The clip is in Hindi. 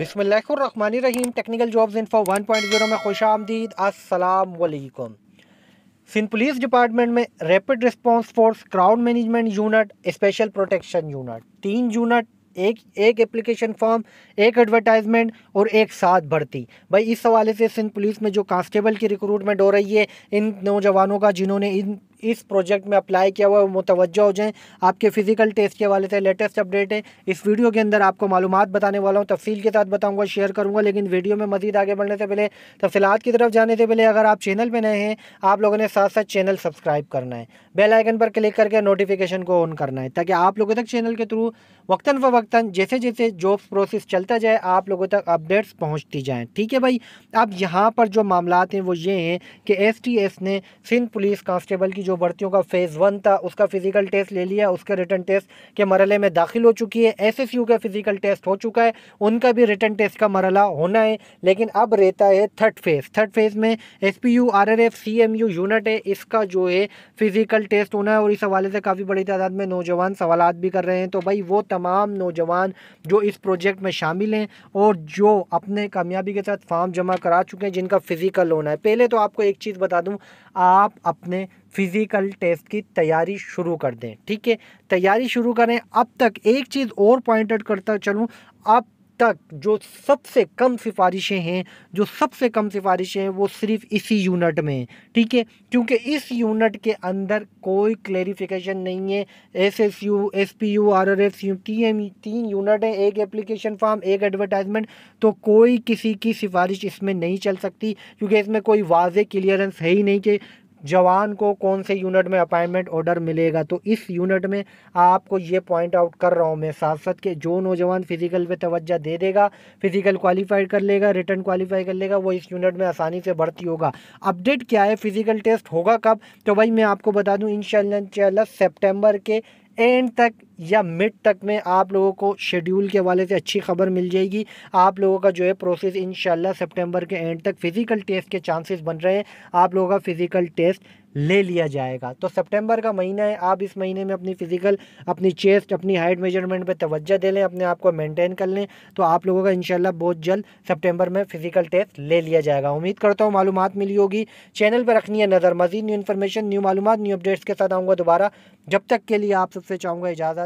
रहीम टेक्निकल जॉब्स इन्फो 1.0 में खुश आमदीद असलकुम सिंध पुलिस डिपार्टमेंट में rapid response force crowd management unit special protection unit तीन यूनिट एक एक एप्लीकेशन फॉर्म एक एडवर्टाइजमेंट और एक साथ भर्ती भाई इस हवाले से सिंध पुलिस में जो कांस्टेबल की रिक्रूटमेंट हो रही है इन नौजवानों का जिन्होंने इन इस प्रोजेक्ट में अप्लाई किया हुआ है मुतवजह हो जाएँ आपके फ़िज़िकल टेस्ट के हवाले से लेटेस्ट अपडेट है इस वीडियो के अंदर आपको मालूम बताने वाला हूँ तफसील के साथ बताऊँगा शेयर करूँगा लेकिन वीडियो में मजीद आगे बढ़ने से पहले तफसलत की तरफ जाने से पहले अगर आप चैनल पर नए हैं आप लोगों ने साथ साथ चैनल सब्सक्राइब करना है बेल आइकन पर क्लिक करके नोटिफिकेशन को ऑन करना है ताकि आप लोगों तक चैनल के थ्रू वक्ता फ़वक्ता जैसे जैसे जॉब प्रोसेस चलता जाए आप लोगों तक अपडेट्स पहुँचती जाएँ ठीक है भाई अब यहाँ पर जो मामला हैं वो ये हैं कि एस ने सिंध पुलिस कांस्टेबल की जो भर्तियों का फेज़ वन था उसका फ़िज़िकल टेस्ट ले लिया उसके रिटर्न टेस्ट के मरले में दाखिल हो चुकी है एस एस यू का फ़िज़िकल टेस्ट हो चुका है उनका भी रिटर्न टेस्ट का मरला होना है लेकिन अब रहता है थर्ड फेज़ थर्ड फेज़ में S P U R R F C M U unit है इसका जो है फ़िज़िकल टेस्ट होना है और इस हवाले से काफ़ी बड़ी तादाद में नौजवान सवाल भी कर रहे हैं तो भाई वो तमाम नौजवान जो इस प्रोजेक्ट में शामिल हैं और जो अपने कामयाबी के साथ फॉर्म जमा करा चुके हैं जिनका फ़िज़िकल होना है पहले तो आपको एक चीज़ बता दूँ आप अपने फिज़िकल टेस्ट की तैयारी शुरू कर दें ठीक है तैयारी शुरू करें अब तक एक चीज़ और पॉइंट आउट करता चलूँ अब तक जो सबसे कम सिफारिशें हैं जो सबसे कम सिफारिशें हैं वो सिर्फ इसी यूनिट में हैं ठीक है क्योंकि इस यूनिट के अंदर कोई क्लेरिफिकेशन नहीं है S S U S P U R R S U T M तीन यूनिट हैं एक एप्लीकेशन फॉर्म एक एडवर्टाइजमेंट तो कोई किसी की सिफारिश इसमें नहीं चल सकती क्योंकि इसमें कोई वाज क्लियरेंस है ही नहीं कि जवान को कौन से यूनिट में अपॉइंटमेंट ऑर्डर मिलेगा तो इस यूनिट में आपको ये पॉइंट आउट कर रहा हूँ मैं साथ साथ के जो नौजवान फिजिकल पे तवज्जा दे देगा फिजिकल क्वालिफाइड कर लेगा रिटर्न क्वालिफाई कर लेगा वो इस यूनिट में आसानी से भर्ती होगा अपडेट क्या है फिजिकल टेस्ट होगा कब तो भाई मैं आपको बता दूँ इन शह सेप्टेम्बर के एंड तक या मिड तक में आप लोगों को शेड्यूल के हवाले से अच्छी खबर मिल जाएगी आप लोगों का जो है प्रोसेस इन सितंबर के एंड तक फ़िज़िकल टेस्ट के चांसेस बन रहे हैं आप लोगों का फ़िज़िकल टेस्ट ले लिया जाएगा तो सितंबर का महीना है आप इस महीने में अपनी फ़िज़िकल अपनी चेस्ट अपनी हाइट मेजरमेंट पे तवज्जो दे लें अपने आप को मेनटेन कर लें तो आप लोगों का इन बहुत जल्द सेप्टेम्बर में फ़िज़िकल टेस्ट ले लिया जाएगा उम्मीद करता हूँ मालूम मिली होगी चैनल पर रखनी है नज़र मजीद न्यू इन्फॉर्मेशन न्यू मालूम न्यू अपडेट्स के साथ आऊँगा दोबारा जब तक के लिए आप सबसे चाहूँगा इजाज़त